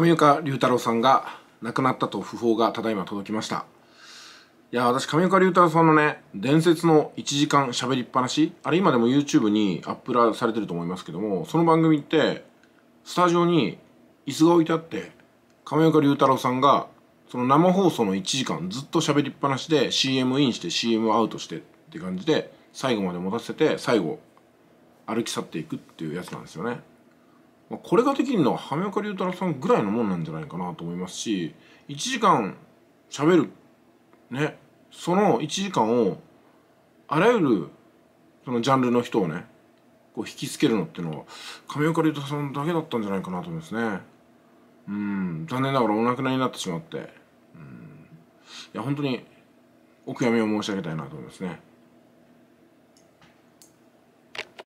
上岡龍太郎さんが亡くなったと訃報がただいま届きましたいや私上岡龍太郎さんのね伝説の1時間喋りっぱなしあれ今でも YouTube にアップラされてると思いますけどもその番組ってスタジオに椅子が置いてあって上岡龍太郎さんがその生放送の1時間ずっと喋りっぱなしで CM インして CM アウトしてって感じで最後まで持たせて最後歩き去っていくっていうやつなんですよね。まあ、これができるのは羽岡龍太郎さんぐらいのもんなんじゃないかなと思いますし1時間しゃべるねその1時間をあらゆるそのジャンルの人をねこう引きつけるのっていうのは亀岡龍太さんだけだったんじゃないかなと思いますねうん残念ながらお亡くなりになってしまってうんいや本当にお悔やみを申し上げたいなと思いますね